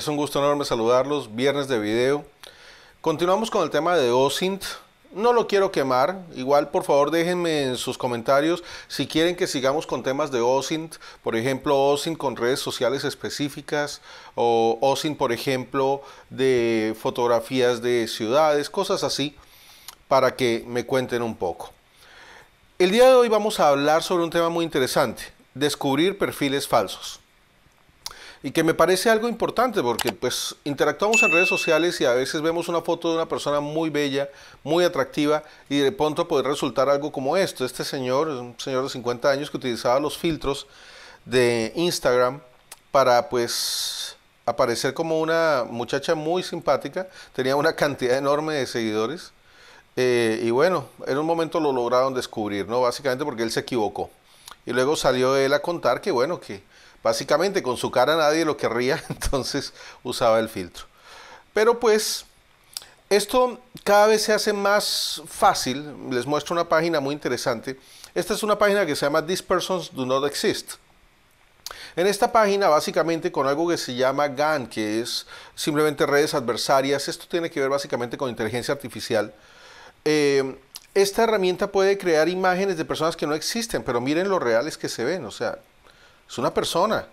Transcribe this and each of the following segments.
Es un gusto enorme saludarlos. Viernes de video. Continuamos con el tema de OSINT. No lo quiero quemar. Igual, por favor, déjenme en sus comentarios si quieren que sigamos con temas de OSINT. Por ejemplo, OSINT con redes sociales específicas. O OSINT, por ejemplo, de fotografías de ciudades. Cosas así. Para que me cuenten un poco. El día de hoy vamos a hablar sobre un tema muy interesante. Descubrir perfiles falsos y que me parece algo importante porque pues interactuamos en redes sociales y a veces vemos una foto de una persona muy bella, muy atractiva y de pronto puede resultar algo como esto. Este señor, un señor de 50 años que utilizaba los filtros de Instagram para pues aparecer como una muchacha muy simpática, tenía una cantidad enorme de seguidores eh, y bueno, en un momento lo lograron descubrir, ¿no? Básicamente porque él se equivocó. Y luego salió él a contar que bueno, que Básicamente con su cara nadie lo querría, entonces usaba el filtro. Pero pues esto cada vez se hace más fácil. Les muestro una página muy interesante. Esta es una página que se llama These Persons Do Not Exist. En esta página, básicamente con algo que se llama GAN, que es simplemente redes adversarias, esto tiene que ver básicamente con inteligencia artificial. Eh, esta herramienta puede crear imágenes de personas que no existen, pero miren lo reales que se ven. O sea, es una persona.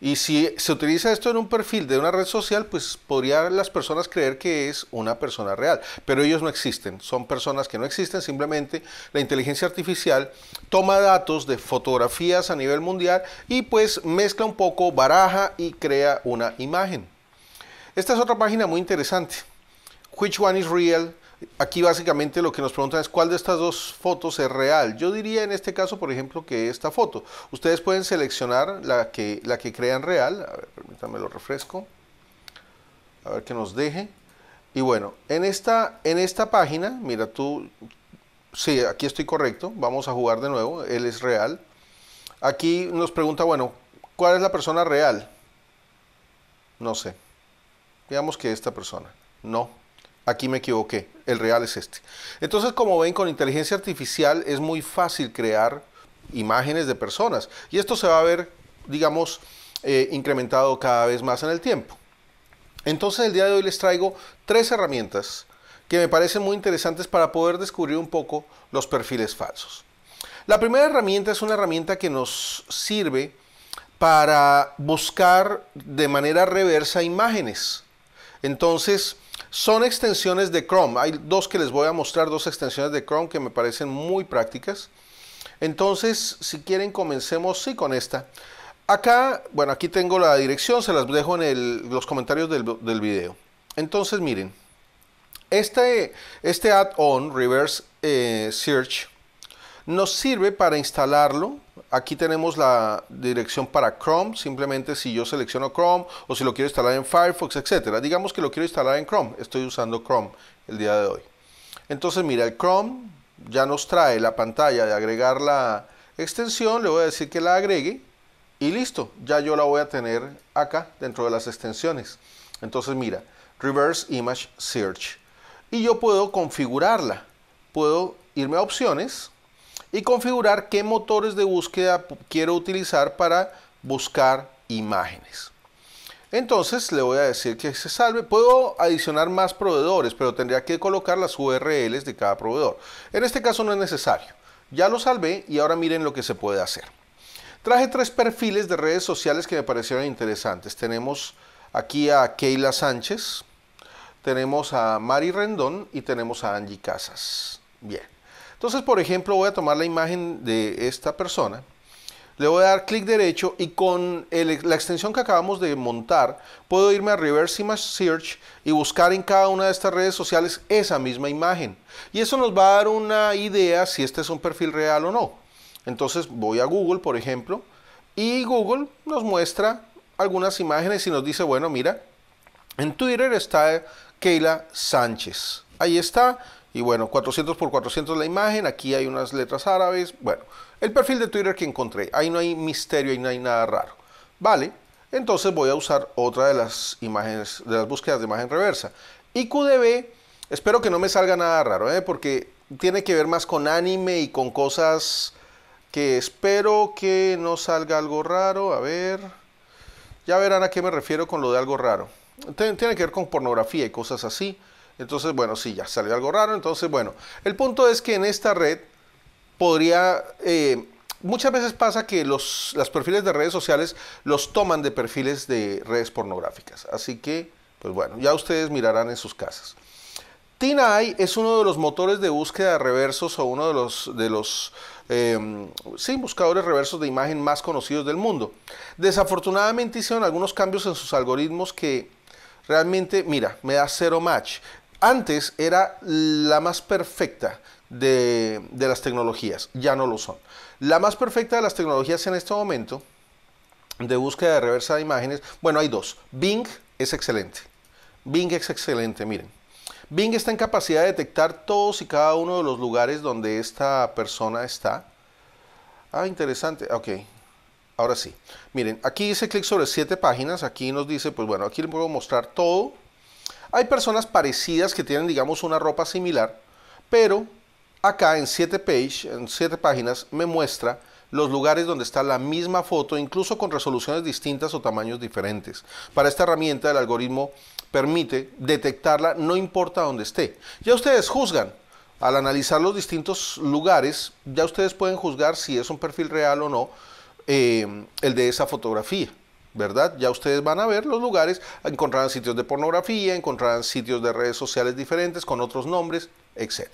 Y si se utiliza esto en un perfil de una red social, pues podrían las personas creer que es una persona real. Pero ellos no existen, son personas que no existen, simplemente la inteligencia artificial toma datos de fotografías a nivel mundial y pues mezcla un poco, baraja y crea una imagen. Esta es otra página muy interesante, Which one is real? Aquí básicamente lo que nos preguntan es cuál de estas dos fotos es real. Yo diría en este caso, por ejemplo, que esta foto. Ustedes pueden seleccionar la que, la que crean real. A ver, permítanme lo refresco. A ver que nos deje. Y bueno, en esta, en esta página, mira tú, sí, aquí estoy correcto. Vamos a jugar de nuevo. Él es real. Aquí nos pregunta, bueno, ¿cuál es la persona real? No sé. Digamos que esta persona. No, aquí me equivoqué, el real es este. Entonces, como ven, con inteligencia artificial es muy fácil crear imágenes de personas y esto se va a ver, digamos, eh, incrementado cada vez más en el tiempo. Entonces, el día de hoy les traigo tres herramientas que me parecen muy interesantes para poder descubrir un poco los perfiles falsos. La primera herramienta es una herramienta que nos sirve para buscar de manera reversa imágenes. Entonces, son extensiones de Chrome. Hay dos que les voy a mostrar, dos extensiones de Chrome que me parecen muy prácticas. Entonces, si quieren, comencemos sí con esta. Acá, bueno, aquí tengo la dirección, se las dejo en los comentarios del, video. Entonces, miren, este, este add-on, Reverse eh, Search, nos sirve para instalarlo Aquí tenemos la dirección para Chrome, simplemente si yo selecciono Chrome o si lo quiero instalar en Firefox, etcétera. Digamos que lo quiero instalar en Chrome, estoy usando Chrome el día de hoy. Entonces mira, el Chrome ya nos trae la pantalla de agregar la extensión, le voy a decir que la agregue y listo, ya yo la voy a tener acá dentro de las extensiones. Entonces mira, Reverse Image Search y yo puedo configurarla. Puedo irme a opciones y configurar qué motores de búsqueda quiero utilizar para buscar imágenes. Entonces le voy a decir que se salve. Puedo adicionar más proveedores, pero tendría que colocar las URLs de cada proveedor. En este caso no es necesario. Ya lo salvé y ahora miren lo que se puede hacer. Traje tres perfiles de redes sociales que me parecieron interesantes. Tenemos aquí a Keila Sánchez, tenemos a Mari Rendón y tenemos a Angie Casas. Bien. Entonces, por ejemplo, voy a tomar la imagen de esta persona, le voy a dar clic derecho y con la extensión que acabamos de montar, puedo irme a Reverse Image Search y buscar en cada una de estas redes sociales esa misma imagen. Y eso nos va a dar una idea si este es un perfil real o no. Entonces voy a Google, por ejemplo, y Google nos muestra algunas imágenes y nos dice, bueno, mira, en Twitter está Keila Sánchez ahí está. Y bueno, 400 por 400 la imagen, aquí hay unas letras árabes. Bueno, el perfil de Twitter que encontré, ahí no hay misterio, ahí no hay nada raro. Vale, entonces voy a usar otra de las imágenes, de las búsquedas de imagen reversa. IQDB, espero que no me salga nada raro, ¿eh? porque tiene que ver más con anime y con cosas que espero que no salga algo raro. A ver, ya verán a qué me refiero con lo de algo raro. Tiene que ver con pornografía y cosas así. Entonces, bueno, sí, ya salió algo raro. Entonces, bueno, el punto es que en esta red podría... Eh, muchas veces pasa que los perfiles de redes sociales los toman de perfiles de redes pornográficas. Así que, pues bueno, ya ustedes mirarán en sus casas. TinEye es uno de los motores de búsqueda de reversos o uno de los, de los em, buscadores reversos de imagen más conocidos del mundo. Desafortunadamente hicieron algunos cambios en sus algoritmos que realmente, mira, me da cero match antes era la más perfecta de, las tecnologías, ya no lo son. La más perfecta de las tecnologías en este momento de búsqueda de reversa de imágenes, bueno, hay dos. Bing es excelente. Bing es excelente, miren. Bing está en capacidad de detectar todos y cada uno de los lugares donde esta persona está. Ah, interesante. Ok, ahora sí. Miren, aquí dice clic sobre siete páginas. Aquí nos dice, pues bueno, aquí le puedo mostrar todo hay personas parecidas que tienen, digamos, una ropa similar, pero acá en 7 page, en 7 páginas, me muestra los lugares donde está la misma foto, incluso con resoluciones distintas o tamaños diferentes. Para esta herramienta, el algoritmo permite detectarla no importa dónde esté. Ya ustedes juzgan. Al analizar los distintos lugares, ya ustedes pueden juzgar si es un perfil real o no eh, el de esa fotografía. ¿verdad? Ya ustedes van a ver los lugares, encontrarán sitios de pornografía, encontrarán sitios de redes sociales diferentes con otros nombres, etc.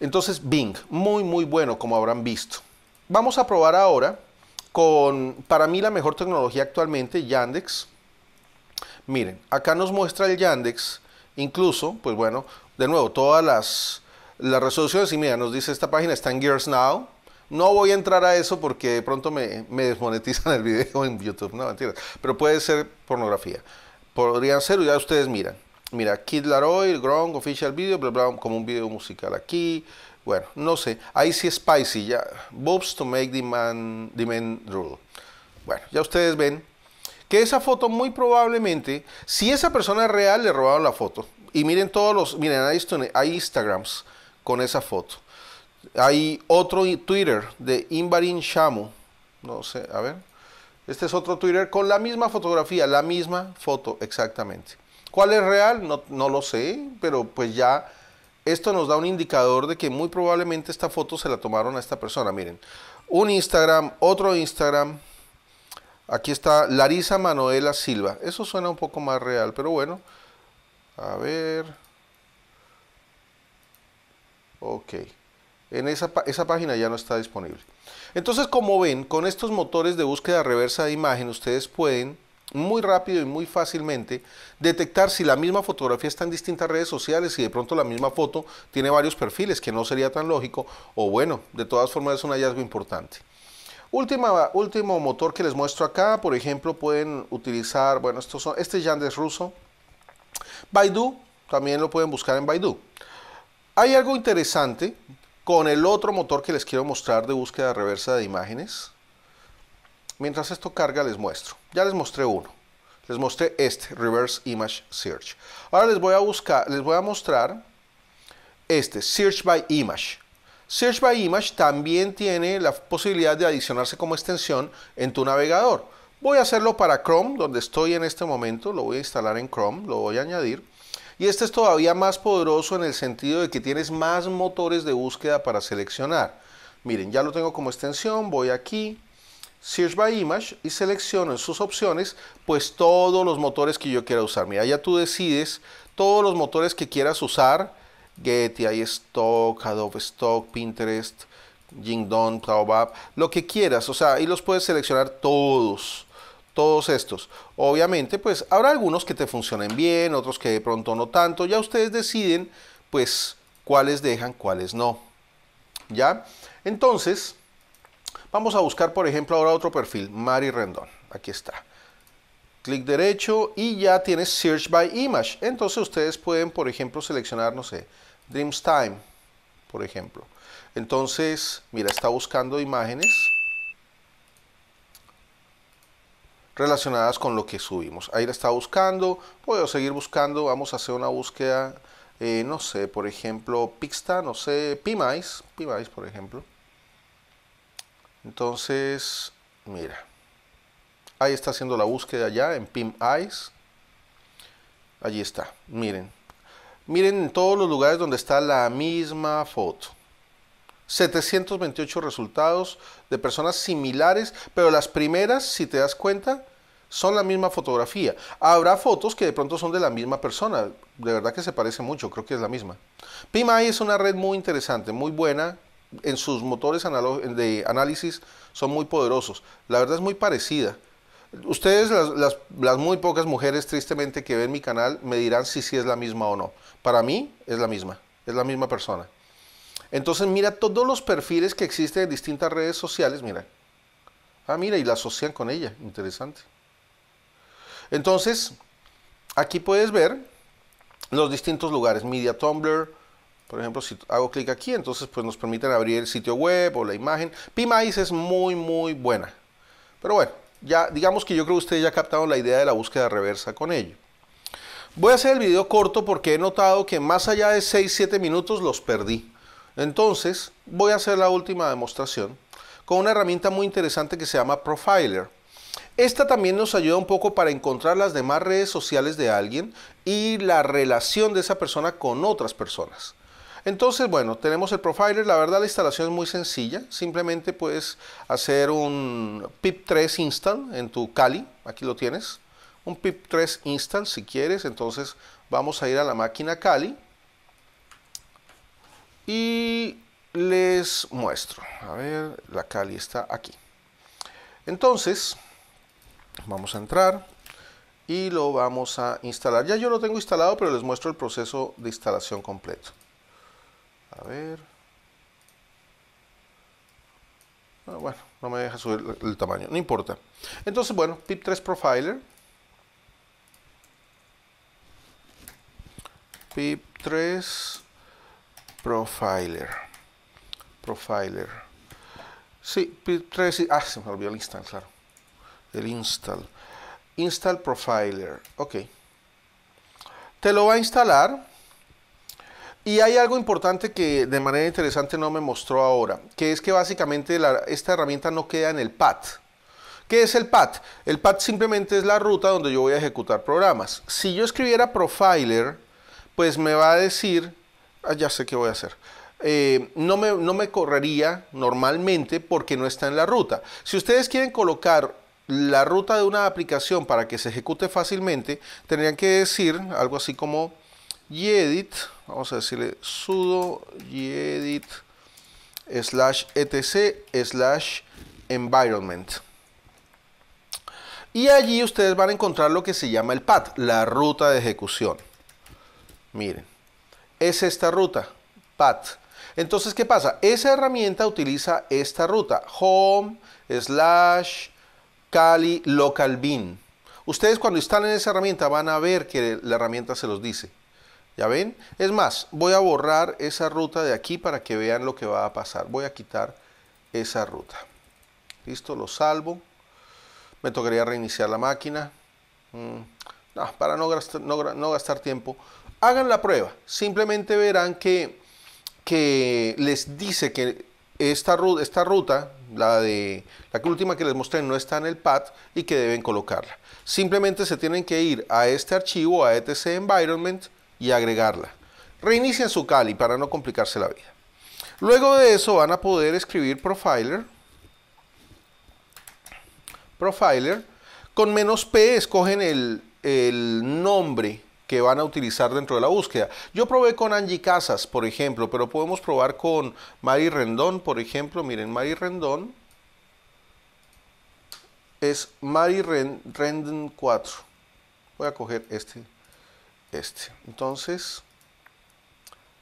Entonces, Bing, muy, muy bueno, como habrán visto. Vamos a probar ahora con, para mí, la mejor tecnología actualmente, Yandex. Miren, acá nos muestra el Yandex, incluso, pues bueno, de nuevo, todas las, las resoluciones. Y mira, nos dice esta página está en Gears Now, no voy a entrar a eso porque de pronto me, desmonetizan el video en YouTube, no mentira. Pero puede ser pornografía. Podrían ser, ya ustedes miran. Mira, Kid Laroi, Gronk, Official Video, bla, bla, como un video musical aquí. Bueno, no sé. Ahí sí spicy, ya. Bobs to make the man, the man rule. Bueno, ya ustedes ven que esa foto muy probablemente, si esa persona es real, le robaron la foto. Y miren todos los, miren, ahí hay Instagrams con esa foto. Hay otro Twitter de Invarin Shamu. No sé, a ver. Este es otro Twitter con la misma fotografía, la misma foto exactamente. ¿Cuál es real? No, no lo sé, pero pues ya esto nos da un indicador de que muy probablemente esta foto se la tomaron a esta persona. Miren, un Instagram, otro Instagram. Aquí está Larisa Manuela Silva. Eso suena un poco más real, pero bueno. A ver. Ok. En esa, página ya no está disponible. Entonces, como ven, con estos motores de búsqueda reversa de imagen, ustedes pueden muy rápido y muy fácilmente detectar si la misma fotografía está en distintas redes sociales, y de pronto la misma foto tiene varios perfiles, que no sería tan lógico, o bueno, de todas formas es un hallazgo importante. último motor que les muestro acá, por ejemplo, pueden utilizar, bueno, estos son, este Yandex ruso, Baidu, también lo pueden buscar en Baidu. Hay algo interesante con el otro motor que les quiero mostrar de búsqueda reversa de imágenes. Mientras esto carga les muestro. Ya les mostré uno. Les mostré este, Reverse Image Search. Ahora les voy a buscar, les voy a mostrar este, Search by Image. Search by Image también tiene la posibilidad de adicionarse como extensión en tu navegador. Voy a hacerlo para Chrome, donde estoy en este momento. Lo voy a instalar en Chrome, lo voy a añadir. Y este es todavía más poderoso en el sentido de que tienes más motores de búsqueda para seleccionar. Miren, ya lo tengo como extensión, voy aquí, Search by Image y selecciono en sus opciones pues todos los motores que yo quiera usar. Mira, ya tú decides todos los motores que quieras usar. Getty, iStock, Adobe Stock, Pinterest, Jingdong, Taobab, lo que quieras. O sea, y los puedes seleccionar todos todos estos. Obviamente, pues habrá algunos que te funcionen bien, otros que de pronto no tanto. Ya ustedes deciden, pues, cuáles dejan, cuáles no. ¿Ya? Entonces, vamos a buscar, por ejemplo, ahora otro perfil, Mari Rendón. Aquí está. Clic derecho y ya tienes Search by Image. Entonces ustedes pueden, por ejemplo, seleccionar, no sé, Dreams Time, por ejemplo. Entonces, mira, está buscando imágenes relacionadas con lo que subimos. Ahí la está buscando, puedo seguir buscando, vamos a hacer una búsqueda, eh, no sé, por ejemplo, Pixta, no sé, Pimice, Pimais, por ejemplo. Entonces, mira, ahí está haciendo la búsqueda ya en Pimice. Allí está, miren. Miren en todos los lugares donde está la misma foto. 728 resultados de personas similares, pero las primeras, si te das cuenta, son la misma fotografía. Habrá fotos que de pronto son de la misma persona, de verdad que se parece mucho, creo que es la misma. PIMAI es una red muy interesante, muy buena, en sus motores de análisis son muy poderosos. La verdad es muy parecida. Ustedes, las, las, muy pocas mujeres tristemente que ven mi canal, me dirán si sí es la misma o no. Para mí es la misma, es la misma persona. Entonces mira todos los perfiles que existen en distintas redes sociales, mira. Ah, mira, y la asocian con ella, interesante. Entonces, aquí puedes ver los distintos lugares, Media Tumblr, por ejemplo, si hago clic aquí, entonces pues nos permiten abrir el sitio web o la imagen. Pimais es muy, muy buena. Pero bueno, ya digamos que yo creo que ustedes ya captado la idea de la búsqueda reversa con ello. Voy a hacer el video corto porque he notado que más allá de 6-7 minutos los perdí. Entonces, voy a hacer la última demostración con una herramienta muy interesante que se llama Profiler. Esta también nos ayuda un poco para encontrar las demás redes sociales de alguien y la relación de esa persona con otras personas. Entonces, bueno, tenemos el Profiler. La verdad, la instalación es muy sencilla. Simplemente puedes hacer un pip3 install en tu Kali. Aquí lo tienes. Un pip3 install si quieres. Entonces, vamos a ir a la máquina Kali y les muestro. A ver, la Cali está aquí. Entonces, vamos a entrar y lo vamos a instalar. Ya yo lo tengo instalado, pero les muestro el proceso de instalación completo. A ver. Ah, bueno, no me deja subir el tamaño, no importa. Entonces, bueno, pip 3 profiler. pip 3 Profiler. Profiler. Sí, Ah, se me olvidó el install, claro. El install. Install Profiler. Ok. Te lo va a instalar. Y hay algo importante que de manera interesante no me mostró ahora, que es que básicamente esta herramienta no queda en el path ¿Qué es el path El path simplemente es la ruta donde yo voy a ejecutar programas. Si yo escribiera profiler, pues me va a decir Ah, ya sé qué voy a hacer. Eh, no, me, correría normalmente porque no está en la ruta. Si ustedes quieren colocar la ruta de una aplicación para que se ejecute fácilmente, tendrían que decir algo así como edit, vamos a decirle sudo yedit slash etc slash environment. Y allí ustedes van a encontrar lo que se llama el path, la ruta de ejecución. Miren es esta ruta, PAT. Entonces, ¿qué pasa? Esa herramienta utiliza esta ruta, home, slash, Cali, local bin. Ustedes cuando instalen esa herramienta van a ver que la herramienta se los dice. ¿Ya ven? Es más, voy a borrar esa ruta de aquí para que vean lo que va a pasar. Voy a quitar esa ruta. Listo, lo salvo. Me tocaría reiniciar la máquina. Mm, no, para no gastar tiempo, Hagan la prueba, simplemente verán que, les dice que esta, ruta, la, de, la última que les mostré, no está en el pad y que deben colocarla. Simplemente se tienen que ir a este archivo, a etc environment y agregarla. Reinician su Kali para no complicarse la vida. Luego de eso van a poder escribir profiler. Profiler. Con menos P escogen el, el nombre que van a utilizar dentro de la búsqueda. Yo probé con Angie Casas, por ejemplo, pero podemos probar con Mari Rendón, por ejemplo. Miren, Mari Rendón es Mari Rendón 4. Voy a coger este, este. Entonces,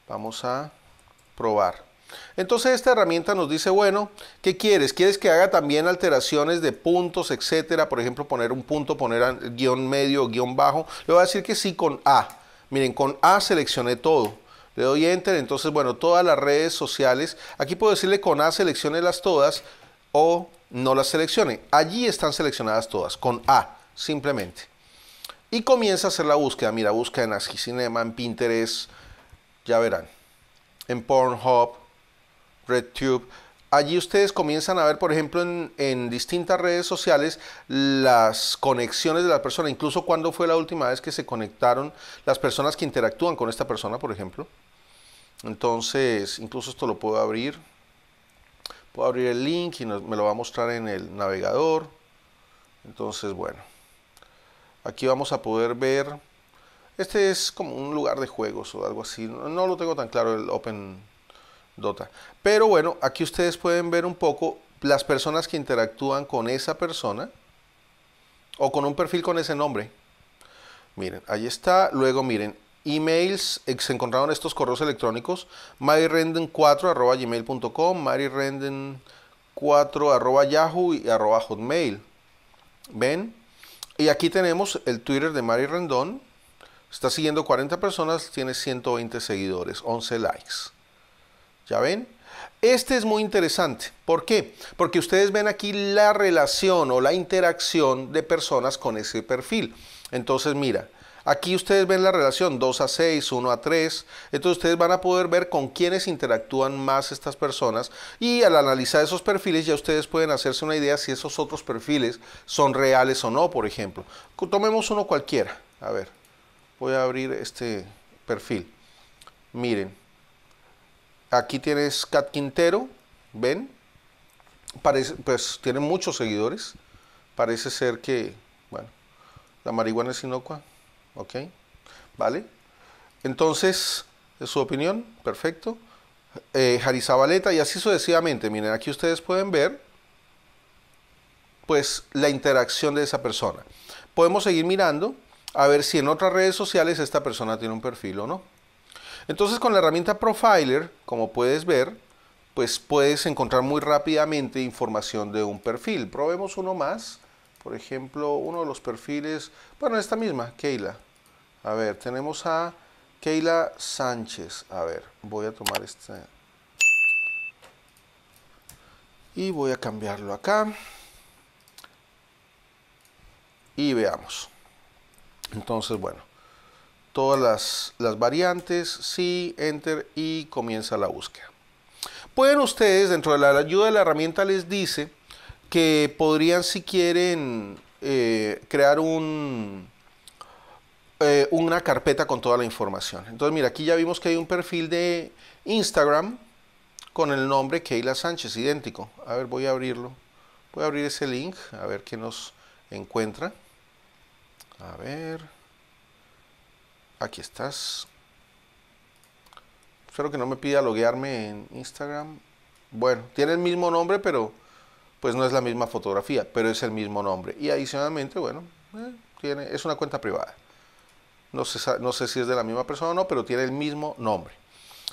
vamos a probar. Entonces esta herramienta nos dice, bueno, ¿qué quieres? ¿Quieres que haga también alteraciones de puntos, etcétera? Por ejemplo, poner un punto, poner guión medio, guión bajo. Le voy a decir que sí con A. Miren, con A seleccioné todo. Le doy Enter, entonces, bueno, todas las redes sociales. Aquí puedo decirle con A seleccione las todas o no las seleccione. Allí están seleccionadas todas, con A, simplemente. Y comienza a hacer la búsqueda. Mira, busca en ASCII Cinema, en Pinterest, ya verán. En Pornhub, RedTube. Allí ustedes comienzan a ver, por ejemplo, en, distintas redes sociales las conexiones de la persona, incluso cuándo fue la última vez que se conectaron las personas que interactúan con esta persona, por ejemplo. Entonces, incluso esto lo puedo abrir. Puedo abrir el link y me lo va a mostrar en el navegador. Entonces, bueno, aquí vamos a poder ver. Este es como un lugar de juegos o algo así. no lo tengo tan claro el Open Dota. Pero bueno, aquí ustedes pueden ver un poco las personas que interactúan con esa persona o con un perfil con ese nombre. Miren, ahí está. Luego miren, emails, eh, se encontraron estos correos electrónicos, maryrenden 4 arroba gmail.com, 4 arroba yahoo y arroba hotmail. ¿Ven? Y aquí tenemos el Twitter de Mary Está siguiendo 40 personas, tiene 120 seguidores, 11 likes. ¿Ya ven? Este es muy interesante. ¿Por qué? Porque ustedes ven aquí la relación o la interacción de personas con ese perfil. Entonces, mira, aquí ustedes ven la relación 2 a 6, 1 a 3. Entonces, ustedes van a poder ver con quiénes interactúan más estas personas. Y al analizar esos perfiles, ya ustedes pueden hacerse una idea si esos otros perfiles son reales o no, por ejemplo. Tomemos uno cualquiera. A ver, voy a abrir este perfil. Miren Aquí tienes Cat Quintero, ven. Parece, pues tiene muchos seguidores. Parece ser que, bueno, la marihuana es inocua. Ok, vale. Entonces, es su opinión, perfecto. Eh, Jarizabaleta y así sucesivamente. Miren, aquí ustedes pueden ver pues la interacción de esa persona. Podemos seguir mirando a ver si en otras redes sociales esta persona tiene un perfil o no. Entonces con la herramienta Profiler, como puedes ver, pues puedes encontrar muy rápidamente información de un perfil. Probemos uno más. Por ejemplo, uno de los perfiles, bueno, esta misma, Keila. A ver, tenemos a Keila Sánchez. A ver, voy a tomar este. Y voy a cambiarlo acá. Y veamos. Entonces, bueno todas las, variantes, sí, enter y comienza la búsqueda. Pueden ustedes, dentro de la ayuda de la herramienta, les dice que podrían, si quieren, eh, crear un, eh, una carpeta con toda la información. Entonces, mira, aquí ya vimos que hay un perfil de Instagram con el nombre Keila Sánchez, idéntico. A ver, voy a abrirlo. Voy a abrir ese link, a ver qué nos encuentra. A ver. Aquí estás. Espero que no me pida loguearme en Instagram. Bueno, tiene el mismo nombre, pero pues no es la misma fotografía, pero es el mismo nombre. Y adicionalmente, bueno, eh, tiene, es una cuenta privada. No sé, no sé si es de la misma persona o no, pero tiene el mismo nombre.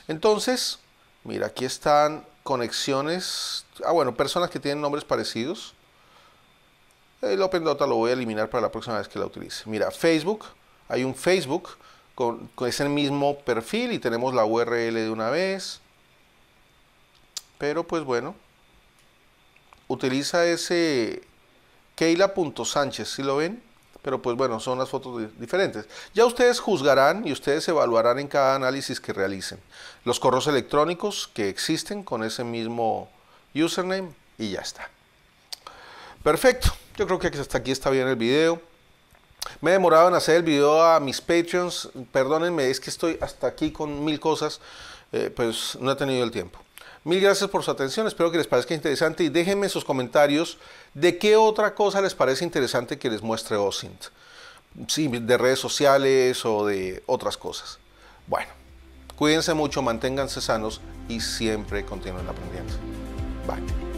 Entonces, mira, aquí están conexiones. Ah, bueno, personas que tienen nombres parecidos. El eh, Open Data lo voy a eliminar para la próxima vez que la utilice. Mira, Facebook hay un Facebook con, ese mismo perfil y tenemos la URL de una vez. Pero pues bueno, utiliza ese Keila.sánchez, si lo ven? Pero pues bueno, son las fotos diferentes. Ya ustedes juzgarán y ustedes evaluarán en cada análisis que realicen. Los correos electrónicos que existen con ese mismo username y ya está. Perfecto, yo creo que hasta aquí está bien el video. Me he demorado en hacer el video a mis Patreons. Perdónenme, es que estoy hasta aquí con mil cosas. Eh, pues no he tenido el tiempo. Mil gracias por su atención, espero que les parezca interesante y déjenme sus comentarios de qué otra cosa les parece interesante que les muestre OSINT. Sí, de redes sociales o de otras cosas. Bueno, cuídense mucho, manténganse sanos y siempre continúen aprendiendo. Bye.